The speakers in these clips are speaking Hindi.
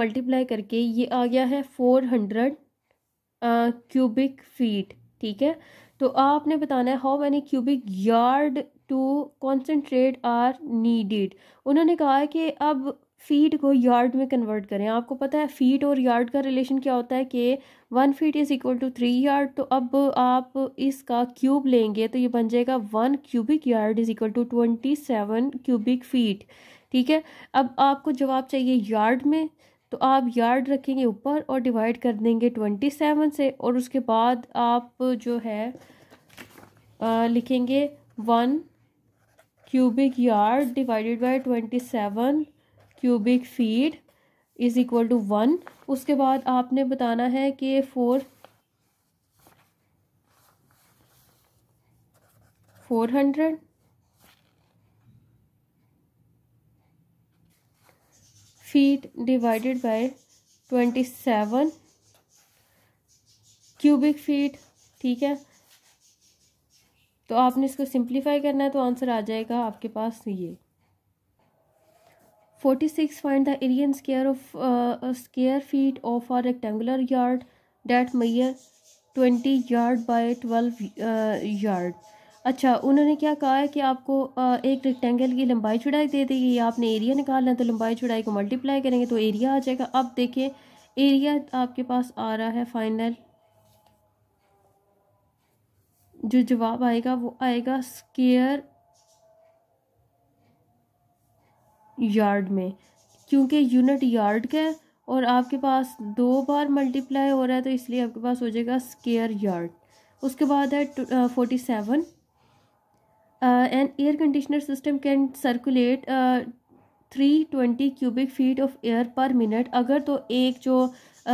मल्टीप्लाई करके ये आ गया है फोर हंड्रेड क्यूबिक फीट ठीक है तो आपने बताना है how many cubic yard to concentrate are needed उन्होंने कहा है कि अब फीट को यार्ड में कन्वर्ट करें आपको पता है फीट और यार्ड का रिलेशन क्या होता है कि one feet is equal to three yard तो अब आप इसका क्यूब लेंगे तो ये बन जाएगा one cubic yard is equal to twenty seven cubic feet ठीक है अब आपको जवाब चाहिए यार्ड में तो आप यार्ड रखेंगे ऊपर और डिवाइड कर देंगे ट्वेंटी सेवन से और उसके बाद आप जो है लिखेंगे one cubic yard divided by twenty seven cubic feet is equal to one उसके बाद आपने बताना है कि four four hundred feet divided by twenty seven cubic feet ठीक है तो आपने इसको सिंप्लीफाई करना है तो आंसर आ जाएगा आपके पास ये forty six find the area in square of square feet of are rectangular yard that measure twenty yard by twelve yard अच्छा उन्होंने क्या कहा है कि आपको एक रेक्टेंगल की लंबाई चुड़ाई दे दी आपने एरिया निकालना है तो लंबाई चुड़ाई को मल्टीप्लाई करेंगे तो एरिया आ जाएगा अब देखें एरिया आपके पास आ रहा है फाइनल जो जवाब आएगा वो आएगा स्केयर यार्ड में क्योंकि यूनिट यार्ड का है और आपके पास दो बार मल्टीप्लाई हो रहा है तो इसलिए आपके पास हो जाएगा स्केयर यार्ड उसके बाद है forty seven an air conditioner system can circulate three twenty cubic feet of air per minute अगर तो एक जो ए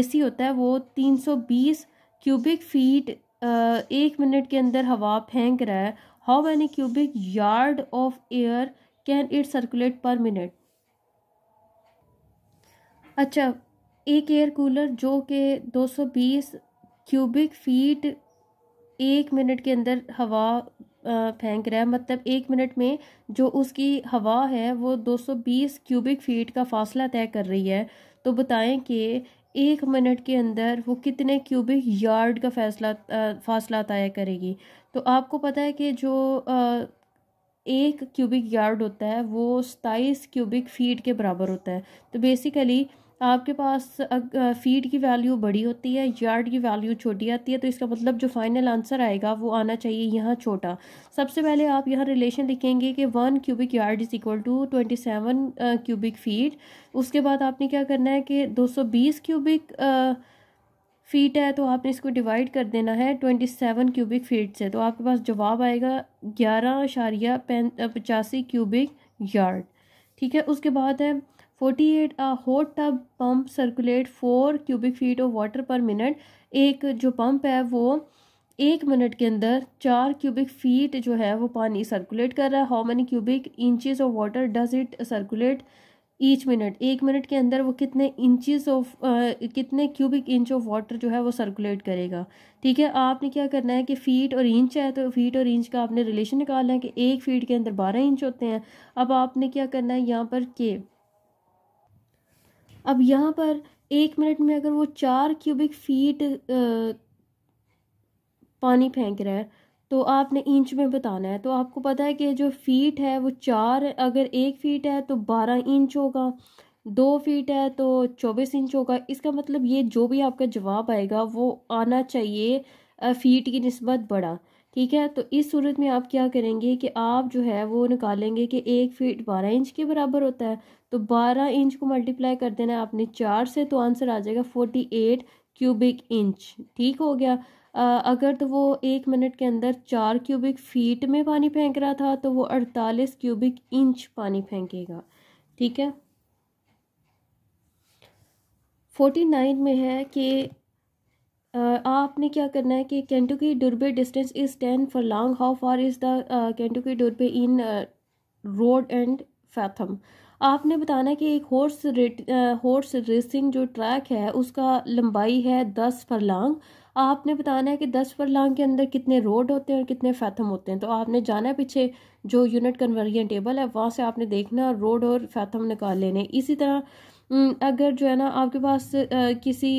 uh, सी uh, होता है वो तीन सौ बीस क्यूबिक फीट uh, एक मिनट के अंदर हवा फेंक रहा है how many cubic yard of air can it circulate per minute अच्छा एक एयर कूलर जो कि बीस क्यूबिक फीट एक मिनट के अंदर हवा फेंक रहा है मतलब एक मिनट में जो उसकी हवा है वो 220 क्यूबिक फीट का फासला तय कर रही है तो बताएं कि एक मिनट के अंदर वो कितने क्यूबिक यार्ड का फैसला फासला तय करेगी तो आपको पता है कि जो एक क्यूबिक यार्ड होता है वो सताईस क्यूबिक फीट के बराबर होता है तो बेसिकली आपके पास फीट की वैल्यू बड़ी होती है यार्ड की वैल्यू छोटी आती है तो इसका मतलब जो फाइनल आंसर आएगा वो आना चाहिए यहाँ छोटा सबसे पहले आप यहाँ रिलेशन लिखेंगे कि one cubic yard is equal to twenty seven cubic feet उसके बाद आपने क्या करना है कि दो सौ बीस क्यूबिक फीट है तो आपने इसको डिवाइड कर देना है ट्वेंटी सेवन क्यूबिक फीट से तो आपके पास जवाब आएगा ग्यारह अशारिया पचासी क्यूबिक यार्ड ठीक है उसके बाद है 48 a hot tub pump circulate 4 cubic feet of water per minute एक जो पम्प है वो एक मिनट के अंदर चार क्यूबिक फीट जो है वो पानी सर्कुलेट कर रहा है how many cubic inches of water does it circulate each minute एक मिनट के अंदर वो कितने इंचज ऑफ कितने क्यूबिक इंच ऑफ वाटर जो है वो सर्कुलेट करेगा ठीक है आपने क्या करना है कि फीट और इंच है तो फीट और इंच का आपने रिलेशन निकालना है कि एक फीट के अंदर बारह इंच होते हैं अब आपने क्या करना है यहाँ पर के अब यहाँ पर एक मिनट में अगर वो चार क्यूबिक फीट पानी फेंक रहा है तो आपने इंच में बताना है तो आपको पता है कि जो फीट है वो चार अगर एक फीट है तो बारह इंच होगा दो फीट है तो चौबीस इंच होगा इसका मतलब ये जो भी आपका जवाब आएगा वो आना चाहिए फीट की नस्बत बड़ा ठीक है तो इस सूरत में आप क्या करेंगे कि आप जो है वो निकालेंगे कि एक फीट बारह इंच के बराबर होता है तो बारह इंच को मल्टीप्लाई कर देना आपने चार से तो आंसर आ जाएगा फोर्टी एट क्यूबिक इंच ठीक हो गया आ, अगर तो वो एक मिनट के अंदर चार क्यूबिक फीट में पानी फेंक रहा था तो वो अड़तालीस क्यूबिक इंच पानी फेंकेगा ठीक है फोर्टी नाइन में है कि आपने क्या करना है कि Kentucky Derby distance is ten furlong how far is the Kentucky Derby in rod and fathom आपने बताना है कि एक हॉर्स हॉर्स रेसिंग जो ट्रैक है उसका लंबाई है दस फरलांग आपने बताना है कि दस फरलांग के अंदर कितने रोड होते हैं और कितने फैथम होते हैं तो आपने जाना है पीछे जो यूनिट कन्वर्जन टेबल है वहाँ से आपने देखना रोड और फैथम निकाल लेने इसी तरह अगर जो है ना आपके पास किसी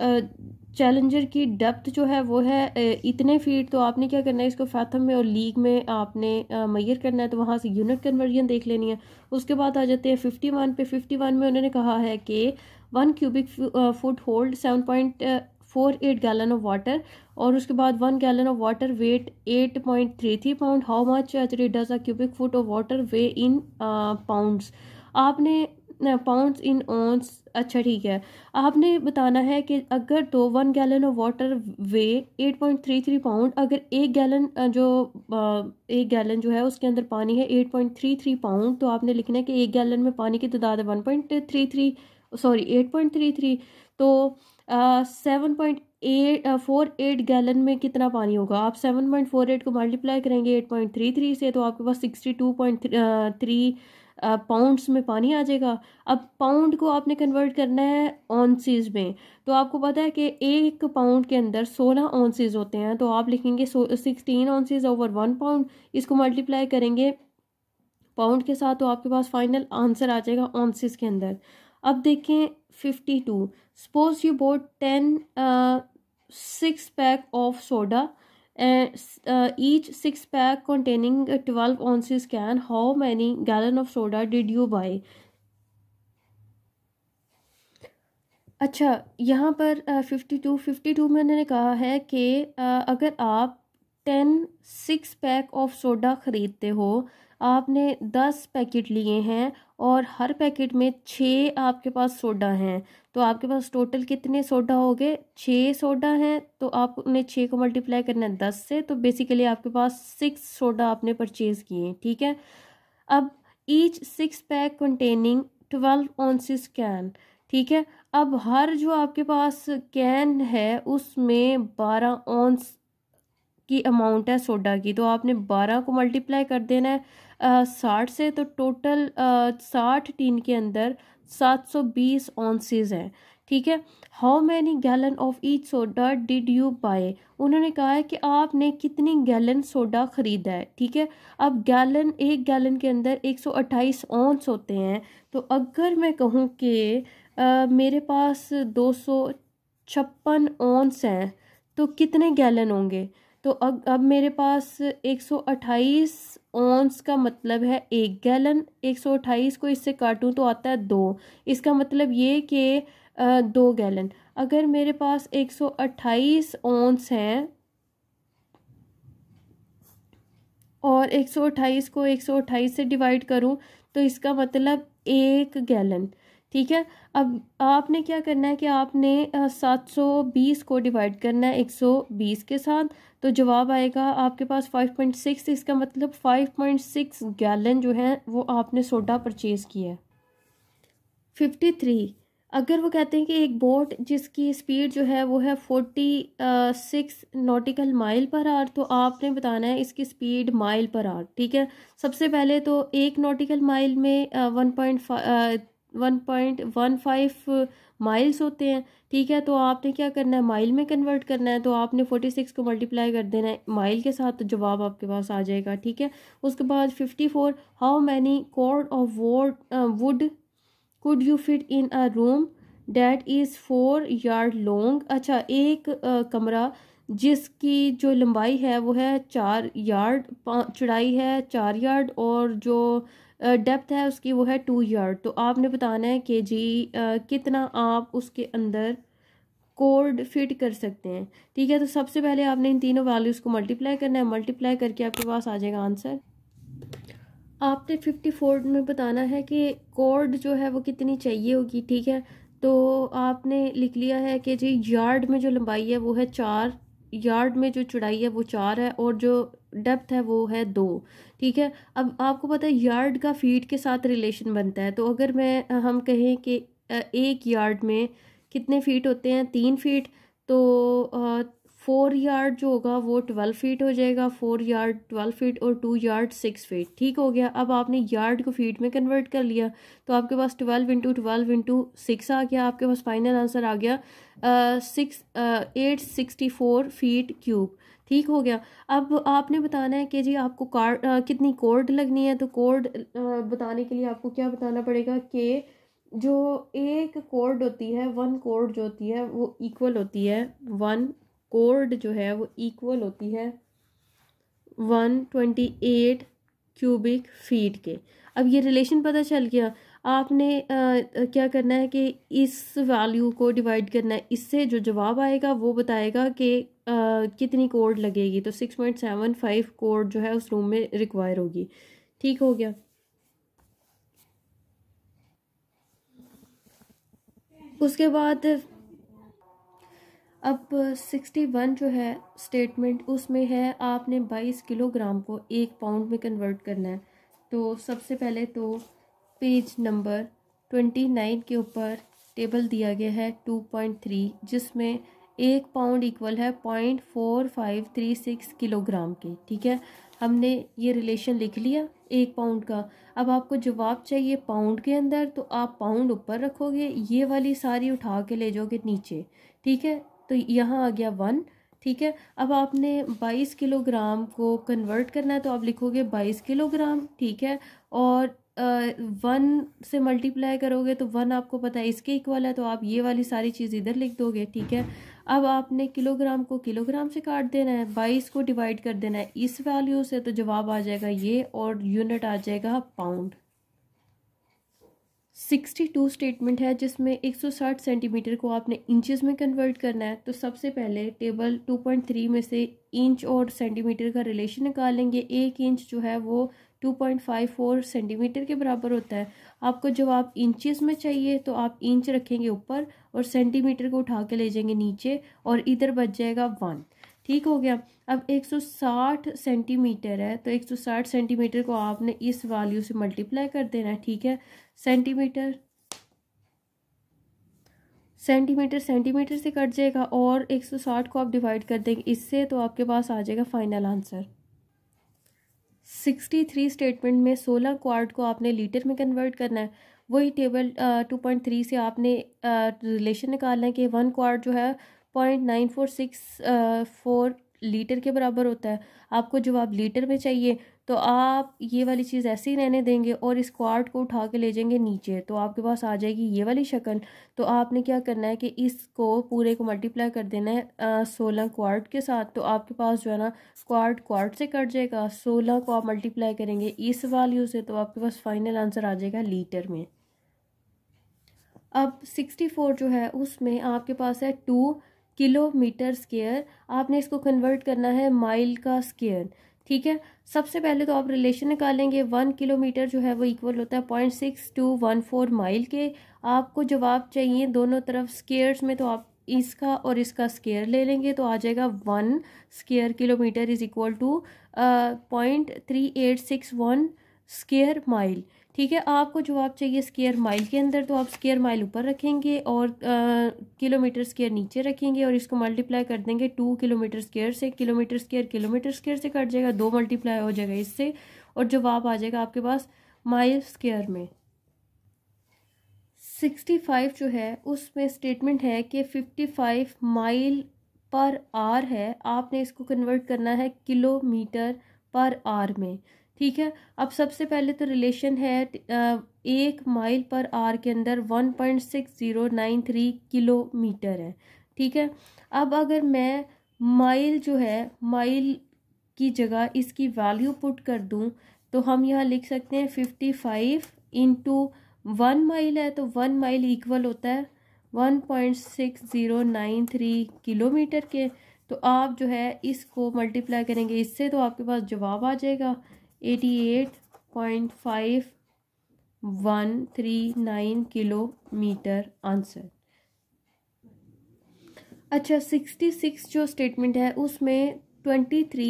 चैलेंजर की डेप्थ जो है वो है इतने फीट तो आपने क्या करना है इसको फैथम में और लीग में आपने मैयर करना है तो वहाँ से यूनिट कन्वर्जन देख लेनी है उसके बाद आ जाते हैं फिफ्टी वन पे फिफ्टी वन में उन्होंने कहा है कि one cubic foot hold seven point four eight gallon of water और उसके बाद one gallon of water weight eight point three three pound how much three does a cubic foot of water weigh in pounds आपने पाउंड्स इन ओंस अच्छा ठीक है आपने बताना है कि अगर तो one gallon of water weigh eight point three three pound अगर एक गैलन जो एक गैलन जो है उसके अंदर पानी है eight point three three pound तो आपने लिखना है कि एक गैलन में पानी की तादाद है one point three three sorry eight point three three तो seven point eight four eight gallon में कितना पानी होगा आप सेवन पॉइंट फोर एट को मल्टीप्लाई करेंगे एट पॉइंट थ्री थ्री से तो आपके पास sixty two point three pounds में पानी आ जाएगा अब पाउंड को आपने कन्वर्ट करना है ऑनसीज में तो आपको पता है कि एक पाउंड के अंदर सोलह ऑनसीज होते हैं तो आप लिखेंगे sixteen ounces over one pound इसको मल्टीप्लाई करेंगे पाउंड के साथ तो आपके पास फाइनल आंसर आ जाएगा ऑनसीज के अंदर अब देखें fifty two suppose you bought ten six pack of soda each six pack containing twelve 12 ounces how many gallon of soda did you you अच्छा यहाँ पर फिफ्टी टू फिफ्टी टू में उन्होंने कहा है कि uh, अगर आप ten six pack of soda ख़रीदते हो आपने दस पैकेट लिए हैं और हर पैकेट में छः आपके पास सोडा हैं तो आपके पास टोटल कितने सोडा हो गए छः सोडा हैं तो आप उन्हें छः को मल्टीप्लाई करना है दस से तो बेसिकली आपके पास सिक्स सोडा आपने परचेज़ किए हैं ठीक है अब each six pack containing twelve ounces can ठीक है अब हर जो आपके पास कैन है उसमें बारह ऑन्स की अमाउंट है सोडा की तो आपने बारह को मल्टीप्लाई कर देना है साठ से तो टोटल साठ टीन के अंदर सात सौ बीस ऑनसीज हैं ठीक है how many gallon of each soda did you buy उन्होंने कहा है कि आपने कितनी गैलन सोडा ख़रीदा है ठीक है अब गैलन एक गैलन के अंदर 128 ऑन्स होते हैं तो अगर मैं कहूँ कि मेरे पास दो सौ छप्पन ऑन्स हैं तो कितने गैलन होंगे तो अब अब मेरे पास 128 ओंस का मतलब है एक गैलन 128 को इससे काटूं तो आता है दो इसका मतलब ये कि दो गैलन अगर मेरे पास 128 ओंस हैं और 128 को 128 से डिवाइड करूं तो इसका मतलब एक गैलन ठीक है अब आपने क्या करना है कि आपने सात सौ बीस को डिवाइड करना है एक सौ बीस के साथ तो जवाब आएगा आपके पास फाइव पॉइंट सिक्स इसका मतलब फाइव पॉइंट सिक्स गैलन जो है वो आपने सोडा परचेज़ किया है फिफ्टी थ्री अगर वो कहते हैं कि एक बोट जिसकी स्पीड जो है वो है forty six nautical mile per hour तो आपने बताना है इसकी स्पीड माइल पर आर ठीक है सबसे पहले तो एक नॉटिकल माइल में one point one point one five miles होते हैं ठीक है तो आपने क्या करना है माइल में कन्वर्ट करना है तो आपने फोर्टी सिक्स को मल्टीप्लाई कर देना है माइल के साथ तो जवाब आपके पास आ जाएगा ठीक है उसके बाद fifty four how many cord of wood wood could you fit in a room that is four yard long अच्छा एक uh, कमरा जिसकी जो लंबाई है वो है चार यार्ड चौड़ाई है चार यार्ड और जो डेप्थ है उसकी वो है टू यार्ड तो आपने बताना है कि जी कितना आप उसके अंदर कोड फिट कर सकते हैं ठीक है तो सबसे पहले आपने इन तीनों वैल्यूज़ को मल्टीप्लाई करना है मल्टीप्लाई करके आपके पास आ जाएगा आंसर आपने फिफ्टी फोर में बताना है कि कोड जो है वो कितनी चाहिए होगी ठीक है तो आपने लिख लिया है कि जी यार्ड में जो लंबाई है वो है चार यार्ड में जो चौड़ाई है वो चार है और जो डेप्थ है वो है दो ठीक है अब आपको पता है यार्ड का फीट के साथ रिलेशन बनता है तो अगर मैं हम कहें कि एक यार्ड में कितने फीट होते हैं तीन फीट तो फोर यार्ड जो होगा वो ट्वेल्व फीट हो जाएगा फोर यार्ड ट्वेल्व फीट और टू यार्ड सिक्स फीट ठीक हो गया अब आपने यार्ड को फीट में कन्वर्ट कर लिया तो आपके पास twelve into twelve into six आ गया आपके पास फाइनल आंसर आ गया six eight sixty four feet cube ठीक हो गया अब आपने बताना है कि जी आपको कार्ड कितनी कोर्ड लगनी है तो कोर्ड बताने के लिए आपको क्या बताना पड़ेगा कि जो एक कोर्ड होती है वन कोर्ड जो होती है वो इक्वल होती है वन कोर्ड जो है वो इक्वल होती है one twenty eight cubic feet के अब ये रिलेशन पता चल गया आपने आ, क्या करना है कि इस वैल्यू को डिवाइड करना है इससे जो जवाब आएगा वो बताएगा कि कितनी कोड लगेगी तो six point seven five cord जो है उस रूम में रिक्वायर होगी ठीक हो गया उसके बाद अब सिक्सटी वन जो है स्टेटमेंट उसमें है आपने बाईस किलोग्राम को एक पाउंड में कन्वर्ट करना है तो सबसे पहले तो पेज नंबर ट्वेंटी नाइन के ऊपर टेबल दिया गया है टू पॉइंट थ्री जिसमें एक पाउंड इक्वल है point four five three six kilogram के ठीक है हमने ये रिलेशन लिख लिया एक पाउंड का अब आपको जवाब चाहिए पाउंड के अंदर तो आप पाउंड ऊपर रखोगे ये वाली सारी उठा के ले जाओगे नीचे ठीक है तो यहाँ आ गया वन ठीक है अब आपने 22 किलोग्राम को कन्वर्ट करना है तो आप लिखोगे 22 किलोग्राम ठीक है और वन से मल्टीप्लाई करोगे तो वन आपको पता है इसके इक्वल है तो आप ये वाली सारी चीज़ इधर लिख दोगे ठीक है अब आपने किलोग्राम को किलोग्राम से काट देना है बाईस को डिवाइड कर देना है इस वैल्यू से तो जवाब आ जाएगा ये और यूनिट आ जाएगा पाउंड सिक्सटी टू स्टेटमेंट है जिसमें एक सौ साठ सेंटीमीटर को आपने इंचेस में कन्वर्ट करना है तो सबसे पहले टेबल टू पॉइंट थ्री में से इंच और सेंटीमीटर का रिलेशन निकालेंगे एक इंच जो है वो two point five four centimetre के बराबर होता है आपको जब आप इंचेस में चाहिए तो आप इंच रखेंगे ऊपर और सेंटीमीटर को उठा के ले जाएंगे नीचे और इधर बच जाएगा वन ठीक हो गया अब 160 सेंटीमीटर है तो 160 सेंटीमीटर को आपने इस वैल्यू से मल्टीप्लाई कर देना है ठीक है सेंटीमीटर सेंटीमीटर सेंटीमीटर से कट जाएगा और 160 को आप डिवाइड कर देंगे इससे तो आपके पास आ जाएगा फाइनल आंसर 63 स्टेटमेंट में 16 क्वार्ट को आपने लीटर में कन्वर्ट करना है वही टेबल टू पॉइंट थ्री से आपने रिलेशन निकालना है कि वन क्वार्ट जो है point nine four six four litre के बराबर होता है आपको जवाब लीटर में चाहिए तो आप ये वाली चीज़ ऐसे ही रहने देंगे और इस क्वार्ट को उठा के ले जाएंगे नीचे तो आपके पास आ जाएगी ये वाली शक्ल तो आपने क्या करना है कि इसको पूरे को मल्टीप्लाई कर देना है सोलह क्वार्ट के साथ तो आपके पास जो है ना क्वार्ट क्वार्ट से कट जाएगा सोलह को आप मल्टीप्लाई करेंगे इस वैल्यू से तो आपके पास फाइनल आंसर आ जाएगा लीटर में अब सिक्सटी फोर जो है उसमें आपके पास है टू किलोमीटर स्केयर आपने इसको कन्वर्ट करना है माइल का स्केयर ठीक है सबसे पहले तो आप रिलेशन निकालेंगे वन किलोमीटर जो है वो इक्वल होता है point six two one four mile के आपको जवाब चाहिए दोनों तरफ स्केयर्स में तो आप इसका और इसका स्केयर ले लेंगे तो आ जाएगा one square kilometre is equal to point three eight six one square mile ठीक है आपको जवाब चाहिए स्केयर माइल के अंदर तो आप स्केयर माइल ऊपर रखेंगे और किलोमीटर स्केयर नीचे रखेंगे और इसको मल्टीप्लाई कर देंगे टू किलोमीटर स्केयर से किलोमीटर स्केयर किलोमीटर स्केयर से कट जाएगा दो मल्टीप्लाई हो जाएगा इससे और जवाब आ जाएगा आपके पास माइल स्केयर में सिक्सटी फाइव जो है उसमें स्टेटमेंट है कि fifty five mile per hour है आपने इसको कन्वर्ट करना है किलोमीटर पर आर में ठीक है अब सबसे पहले तो रिलेशन है एक माइल पर आर के अंदर one point six zero nine three kilometre है ठीक है अब अगर मैं माइल जो है माइल की जगह इसकी वैल्यू पुट कर दूं तो हम यहाँ लिख सकते हैं fifty five into one mile है तो वन माइल इक्वल होता है one point six zero nine three kilometre के तो आप जो है इसको मल्टीप्लाई करेंगे इससे तो आपके पास जवाब आ जाएगा eighty eight point five one three nine kilometre answer अच्छा सिक्सटी सिक्स जो स्टेटमेंट है उसमें twenty three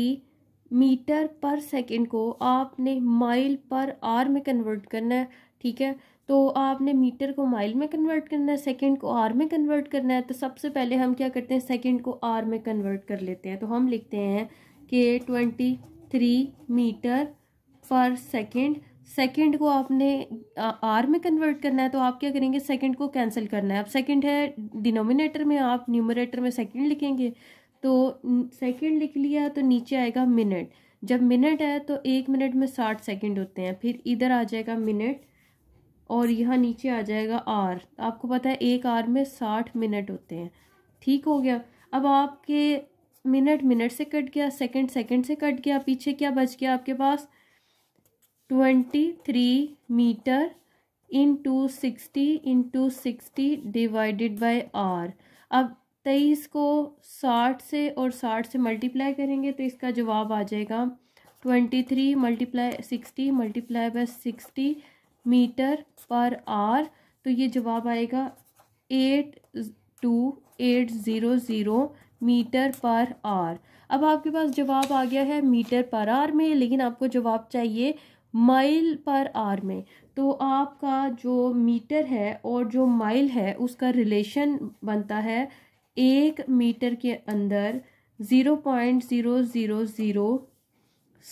metre per second को आपने माइल पर आर में कन्वर्ट करना है ठीक है तो आपने मीटर को माइल में कन्वर्ट करना है सेकंड को आर में कन्वर्ट करना है तो सबसे पहले हम क्या करते हैं सेकंड को आर में कन्वर्ट कर लेते हैं तो हम लिखते हैं कि twenty three metre for second second को आपने आर में कन्वर्ट करना है तो आप क्या करेंगे सेकेंड को कैंसिल करना है अब सेकेंड है डिनोमिनेटर में आप न्यूमरेटर में सेकेंड लिखेंगे तो सेकेंड लिख लिया तो नीचे आएगा मिनट जब मिनट है तो एक मिनट में साठ सेकेंड होते हैं फिर इधर आ जाएगा मिनट और यहाँ नीचे आ जाएगा आर आपको पता है एक आर में साठ मिनट होते हैं ठीक हो गया अब आपके मिनट मिनट से कट गया सेकंड सेकंड से कट गया पीछे क्या बच गया आपके पास twenty three metre into sixty into sixty divided by hour अब तेईस को साठ से और साठ से मल्टीप्लाई करेंगे तो इसका जवाब आ जाएगा twenty three multiply sixty multiply by sixty metre per hour तो ये जवाब आएगा eight two eight zero zero metre per hour अब आपके पास जवाब आ गया है मीटर पर आर में लेकिन आपको जवाब चाहिए माइल पर आर में तो आपका जो मीटर है और जो माइल है उसका रिलेशन बनता है एक मीटर के अंदर zero point zero zero zero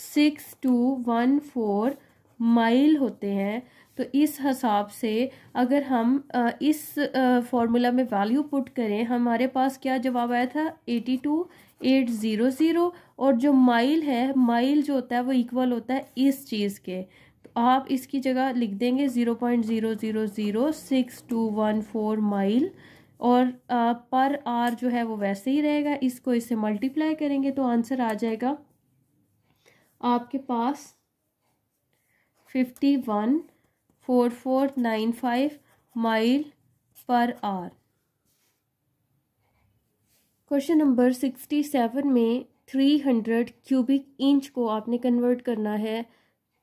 six two one four mile होते हैं तो इस हिसाब से अगर हम इस फार्मूला में वैल्यू पुट करें हमारे पास क्या जवाब आया था eighty two eight zero zero और जो माइल है माइल जो होता है वो इक्वल होता है इस चीज़ के तो आप इसकी जगह लिख देंगे zero point zero zero zero six two one four mile और आ, पर आर जो है वो वैसे ही रहेगा इसको इसे मल्टीप्लाई करेंगे तो आंसर आ जाएगा आपके पास fifty one four four nine five mile per hour question number sixty seven में थ्री हंड्रेड क्यूबिक इंच को आपने कन्वर्ट करना है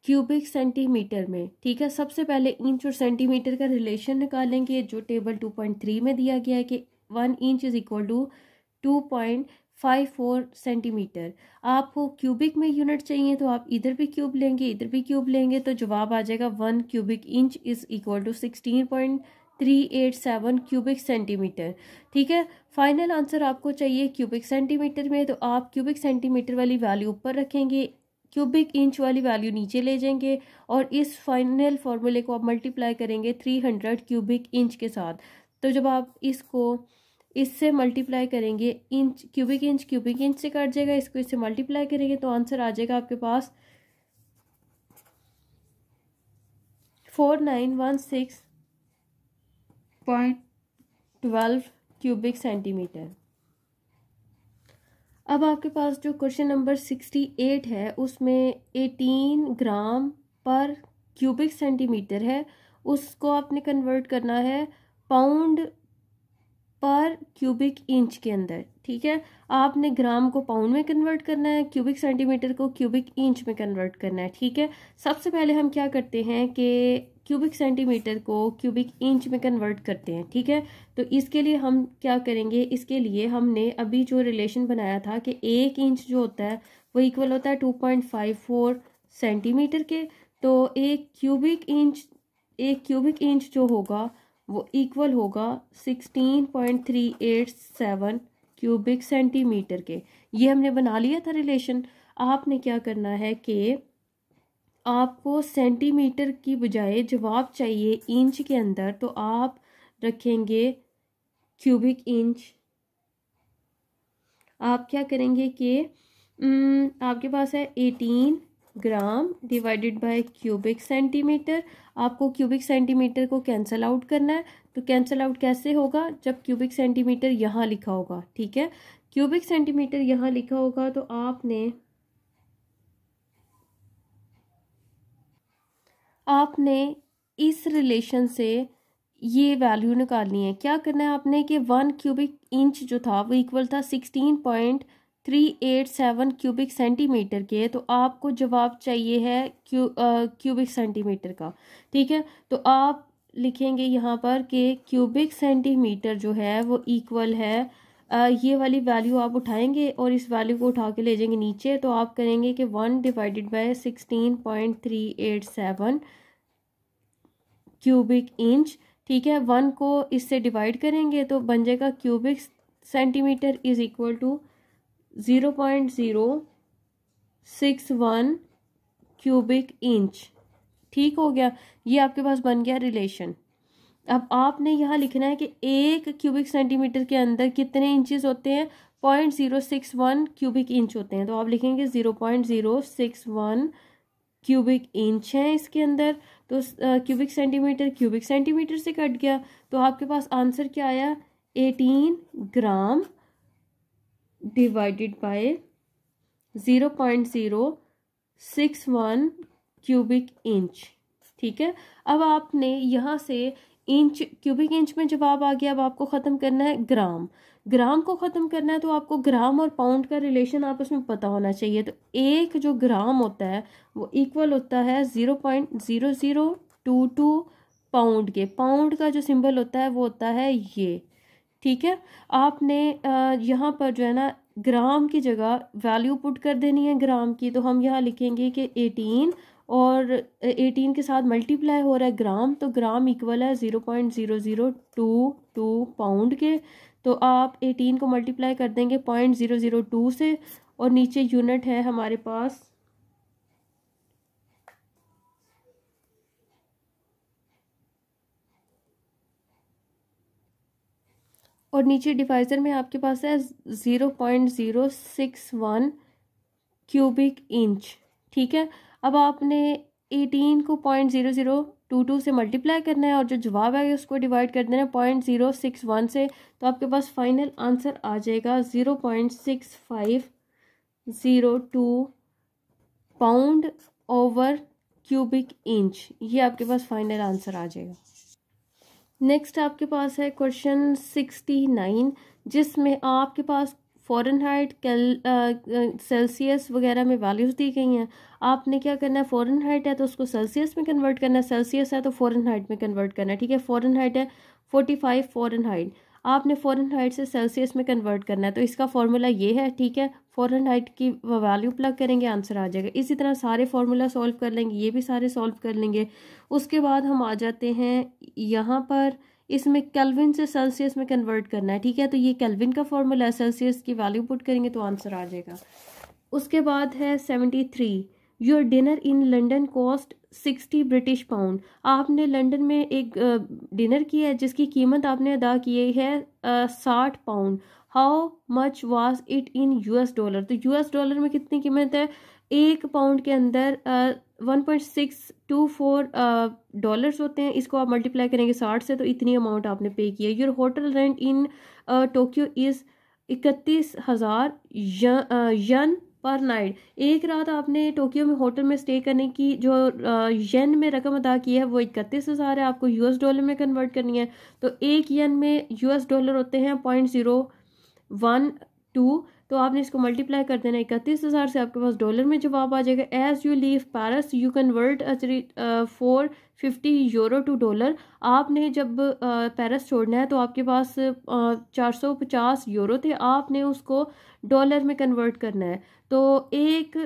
क्यूबिक सेंटीमीटर में ठीक है सबसे पहले इंच और सेंटीमीटर का रिलेशन निकालेंगे जो टेबल टू पॉइंट थ्री में दिया गया है कि one inch is equal to two point five four centimetre आपको क्यूबिक में यूनिट चाहिए तो आप इधर भी क्यूब लेंगे इधर भी क्यूब लेंगे तो जवाब आ जाएगा one cubic inch is equal to sixteen point three eight seven cubic centimetre ठीक है फाइनल आंसर आपको चाहिए क्यूबिक सेंटीमीटर में तो आप क्यूबिक सेंटीमीटर वाली वैल्यू ऊपर रखेंगे क्यूबिक इंच वाली वैल्यू नीचे ले जाएंगे और इस फाइनल फार्मूले को आप मल्टीप्लाई करेंगे थ्री हंड्रेड क्यूबिक इंच के साथ तो जब आप इसको इससे मल्टीप्लाई करेंगे inch cubic inch cubic inch से कट जाएगा इसको इससे मल्टीप्लाई करेंगे तो आंसर आ जाएगा आपके पास four nine one six point twelve cubic centimetre अब आपके पास जो क्वेश्चन नंबर सिक्सटी एट है उसमें एटीन ग्राम पर क्यूबिक सेंटीमीटर है उसको आपने कन्वर्ट करना है पाउंड पर क्यूबिक इंच के अंदर ठीक है आपने ग्राम को पाउंड में कन्वर्ट करना है क्यूबिक सेंटीमीटर को क्यूबिक इंच में कन्वर्ट करना है ठीक है सबसे पहले हम क्या करते हैं कि क्यूबिक सेंटीमीटर को क्यूबिक इंच में कन्वर्ट करते हैं ठीक है तो इसके लिए हम क्या करेंगे इसके लिए हमने अभी जो रिलेशन बनाया था कि एक इंच जो होता है वो इक्वल होता है two point five four centimetre के तो एक क्यूबिक इंच एक क्यूबिक इंच जो होगा वो इक्वल होगा sixteen point three eight seven cubic centimetre के ये हमने बना लिया था रिलेशन आपने क्या करना है कि आपको सेंटीमीटर की बजाय जवाब चाहिए इंच के अंदर तो आप रखेंगे क्यूबिक इंच आप क्या करेंगे कि आपके पास है eighteen gram divided by cubic centimetre आपको क्यूबिक सेंटीमीटर को कैंसिल आउट करना है तो कैंसिल आउट कैसे होगा जब क्यूबिक सेंटीमीटर यहाँ लिखा होगा ठीक है क्यूबिक सेंटीमीटर यहाँ लिखा होगा तो आपने आपने इस रिलेशन से ये वैल्यू निकालनी है क्या करना है आपने कि वन क्यूबिक इंच जो था वो इक्वल था sixteen point three eight seven cubic centimetre के तो आपको जवाब चाहिए है क्यू क्यूबिक सेंटीमीटर का ठीक है तो आप लिखेंगे यहाँ पर कि क्यूबिक सेंटीमीटर जो है वो इक्वल है आ, ये वाली वैल्यू आप उठाएंगे और इस वैल्यू को उठा के ले जाएंगे नीचे तो आप करेंगे कि one divided by sixteen point three eight seven cubic inch ठीक है वन को इससे डिवाइड करेंगे तो बन जाएगा cubic centimetre is equal to zero point zero six one cubic inch ठीक हो गया ये आपके पास बन गया रिलेशन अब आपने यहाँ लिखना है कि एक क्यूबिक सेंटीमीटर के अंदर कितने इंचेस होते हैं point zero six one cubic inch होते हैं तो आप लिखेंगे zero point zero six one cubic inch है इसके अंदर तो क्यूबिक सेंटीमीटर क्यूबिक सेंटीमीटर से कट गया तो आपके पास आंसर क्या आया eighteen gram zero point zero six one cubic inch ठीक है अब आपने यहाँ से इंच क्यूबिक इंच में जवाब आ गया अब आपको ख़त्म करना है ग्राम ग्राम को ख़त्म करना है तो आपको ग्राम और पाउंड का रिलेशन आपस में पता होना चाहिए तो एक जो ग्राम होता है वो इक्वल होता है zero point zero zero two two pound के पाउंड का जो सिंबल होता है वो होता है ये ठीक है आपने यहाँ पर जो है ना ग्राम की जगह वैल्यू पुट कर देनी है ग्राम की तो हम यहाँ लिखेंगे कि एटीन और एटीन के साथ मल्टीप्लाई हो रहा है ग्राम तो ग्राम इक्वल है zero point zero zero two two pound के तो आप एटीन को मल्टीप्लाई कर देंगे पॉइंट ज़ीरो ज़ीरो टू से और नीचे यूनिट है हमारे पास और नीचे डिवाइज़र में आपके पास है zero point zero six one cubic inch ठीक है अब आपने एटीन को point zero zero two two से मल्टीप्लाई करना है और जो जवाब आएगा उसको डिवाइड कर देना है पॉइंट ज़ीरो सिक्स वन से तो आपके पास फाइनल आंसर आ जाएगा zero point six five zero two pound over cubic inch ये आपके पास फाइनल आंसर आ जाएगा नेक्स्ट आपके पास है क्वेश्चन सिक्सटी नाइन जिसमें आपके पास फ़ौरन हाइट सेल्सियस वगैरह में वैल्यूज़ दी गई हैं आपने क्या करना है फ़ॉरन हाइट है तो उसको सेल्सियस में कन्वर्ट करना है सेल्सियस है तो फॉरन हाइट में कन्वर्ट करना है ठीक है फॉरन हाइट है फोर्टी फाइव फ़ॉरन हाइट आपने फ़ौरन हाइट से सेल्सियस में कन्वर्ट करना है तो इसका फार्मूला ये है ठीक है फ़ौरन हाइट की वैल्यू प्लग करेंगे आंसर आ जाएगा इसी तरह सारे फार्मूला सॉल्व कर लेंगे ये भी सारे सॉल्व कर लेंगे उसके बाद हम आ जाते हैं यहाँ पर इसमें कैलविन से सेल्सियस में कन्वर्ट करना है ठीक है तो ये कैलविन का फॉर्मूला है सेल्सियस की वैल्यू पुट करेंगे तो आंसर आ जाएगा उसके बाद है seventy three your dinner in London cost sixty British pound आपने लंडन में एक डिनर किया है जिसकी कीमत आपने अदा की है साठ pound how much was it in U S dollar तो यू एस डॉलर में कितनी कीमत है एक पाउंड के अंदर one point six two four dollars होते हैं इसको आप मल्टीप्लाई करेंगे साठ से तो इतनी अमाउंट आपने पे की है your hotel rent in Tokyo is इकतीस हज़ार यन पर नाइट एक रात आपने टोक्यो में होटल में स्टे करने की जो येन में रकम अदा की है वो इकतीस हज़ार है आपको यूएस डॉलर में कन्वर्ट करनी है तो एक येन में यूएस डॉलर होते हैं पॉइंट ज़ीरो वन टू तो आपने इसको मल्टीप्लाई कर देना इकतीस हज़ार से आपके पास डॉलर में जवाब आ जाएगा as you leave Paris you convert four fifty euro to dollar आपने जब पेरिस छोड़ना है तो आपके पास चार सौ पचास यूरो थे आपने उसको डॉलर में कन्वर्ट करना है तो एक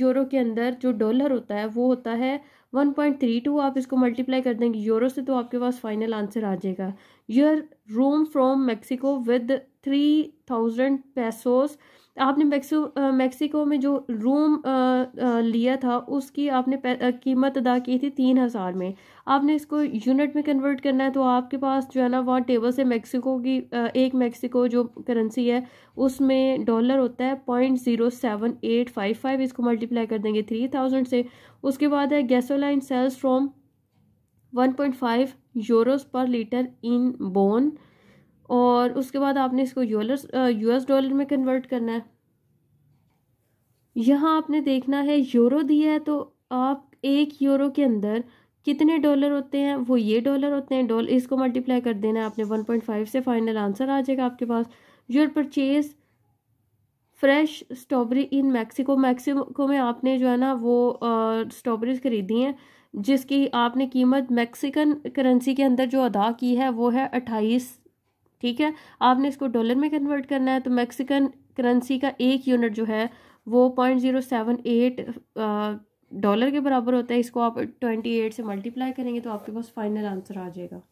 यूरो के अंदर जो डॉलर होता है वो होता है वन पॉइंट थ्री टू आप इसको मल्टीप्लाई कर देंगे यूरो से तो आपके पास फाइनल आंसर आ जाएगा your room from Mexico with three thousand pesos आपने मैक्सो मैक्सिको में जो रूम लिया था उसकी आपने कीमत अदा की थी तीन हज़ार में आपने इसको यूनिट में कन्वर्ट करना है तो आपके पास जो है ना वहाँ टेबल से मैक्सिको की एक मैक्सिको जो करेंसी है उसमें डॉलर होता है point zero seven eight five five इसको मल्टीप्लाई कर देंगे थ्री थाउजेंड से उसके बाद है gasoline sells from one point five euros per litre in Bonn और उसके बाद आपने इसको यू यूएस डॉलर में कन्वर्ट करना है यहाँ आपने देखना है यूरो दिया है तो आप एक यूरो के अंदर कितने डॉलर होते हैं वो ये डॉलर होते हैं डॉलर इसको मल्टीप्लाई कर देना है आपने वन पॉइंट फाइव से फाइनल आंसर आ जाएगा आपके पास your purchase fresh strawberry in Mexico Mexico में आपने जो है ना वो स्ट्रॉबेरीज खरीदी हैं जिसकी आपने कीमत मैक्सिकन करेंसी के अंदर जो अदा की है वो है अट्ठाईस ठीक है आपने इसको डॉलर में कन्वर्ट करना है तो मैक्सिकन करेंसी का एक यूनिट जो है वो point zero seven eight dollar के बराबर होता है इसको आप ट्वेंटी एट से मल्टीप्लाई करेंगे तो आपके पास फाइनल आंसर आ जाएगा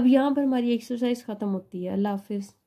अब यहाँ पर हमारी एक्सरसाइज ख़त्म होती है अल्लाह हाफिज़